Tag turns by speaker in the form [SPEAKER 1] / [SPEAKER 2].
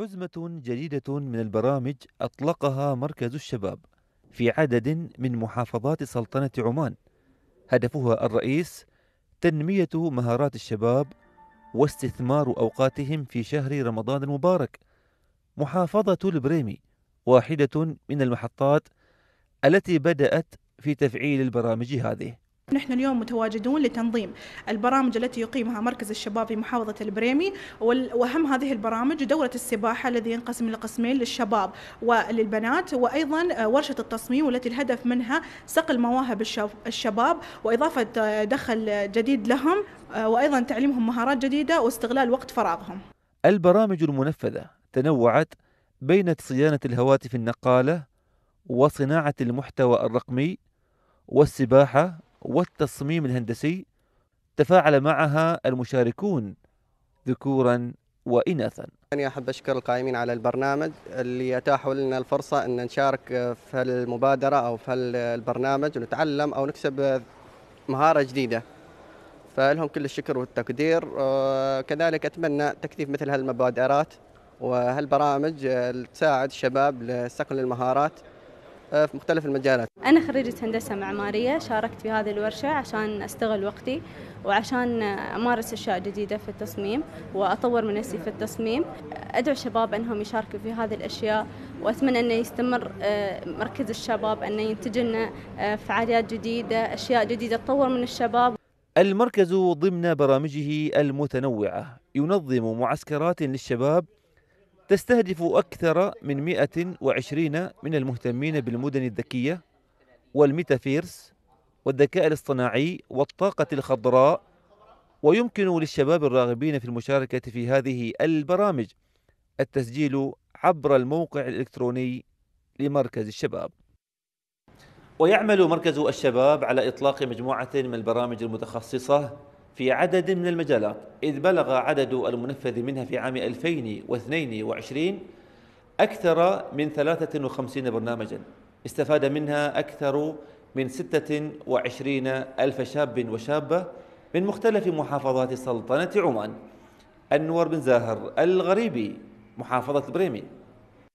[SPEAKER 1] حزمة جديدة من البرامج أطلقها مركز الشباب في عدد من محافظات سلطنة عمان هدفها الرئيس تنمية مهارات الشباب واستثمار أوقاتهم في شهر رمضان المبارك محافظة البريمي واحدة من المحطات التي بدأت في تفعيل البرامج هذه
[SPEAKER 2] نحن اليوم متواجدون لتنظيم البرامج التي يقيمها مركز الشباب في محافظة البريمي وأهم هذه البرامج دورة السباحة الذي ينقسم لقسمين للشباب وللبنات وأيضا آه، ورشة التصميم والتي الهدف منها صقل مواهب الشباب وإضافة آه، دخل جديد لهم آه، وأيضا تعليمهم مهارات جديدة واستغلال وقت فراغهم
[SPEAKER 1] البرامج المنفذة تنوعت بين صيانة الهواتف النقالة وصناعة المحتوى الرقمي والسباحة والتصميم الهندسي تفاعل معها المشاركون ذكورا وإناثا
[SPEAKER 3] أنا أحب أشكر القائمين على البرنامج اللي أتاحوا لنا الفرصة أن نشارك في المبادرة أو في البرنامج ونتعلم أو نكسب مهارة جديدة فلهم كل الشكر والتقدير آه، كذلك أتمنى تكثيف مثل هالمبادرات وهالبرامج تساعد الشباب لصقل المهارات آه، في مختلف المجالات
[SPEAKER 4] أنا خريجة هندسة معمارية شاركت في هذه الورشة عشان أستغل وقتي وعشان أمارس أشياء جديدة في التصميم وأطور من نفسي في التصميم أدعو الشباب أنهم يشاركوا في هذه الأشياء وأتمنى أنه يستمر آه، مركز الشباب أنه ينتج لنا آه، فعاليات جديدة أشياء جديدة تطور من الشباب
[SPEAKER 1] المركز ضمن برامجه المتنوعة ينظم معسكرات للشباب تستهدف أكثر من 120 من المهتمين بالمدن الذكية والميتافيرس والذكاء الاصطناعي والطاقة الخضراء ويمكن للشباب الراغبين في المشاركة في هذه البرامج التسجيل عبر الموقع الإلكتروني لمركز الشباب ويعمل مركز الشباب على إطلاق مجموعة من البرامج المتخصصة في عدد من المجالات إذ بلغ عدد المنفذ منها في عام 2022 أكثر من 53 برنامجا استفاد منها أكثر من 26 ألف شاب وشابة من مختلف محافظات سلطنة عمان أنور بن زاهر الغريبي محافظة بريمي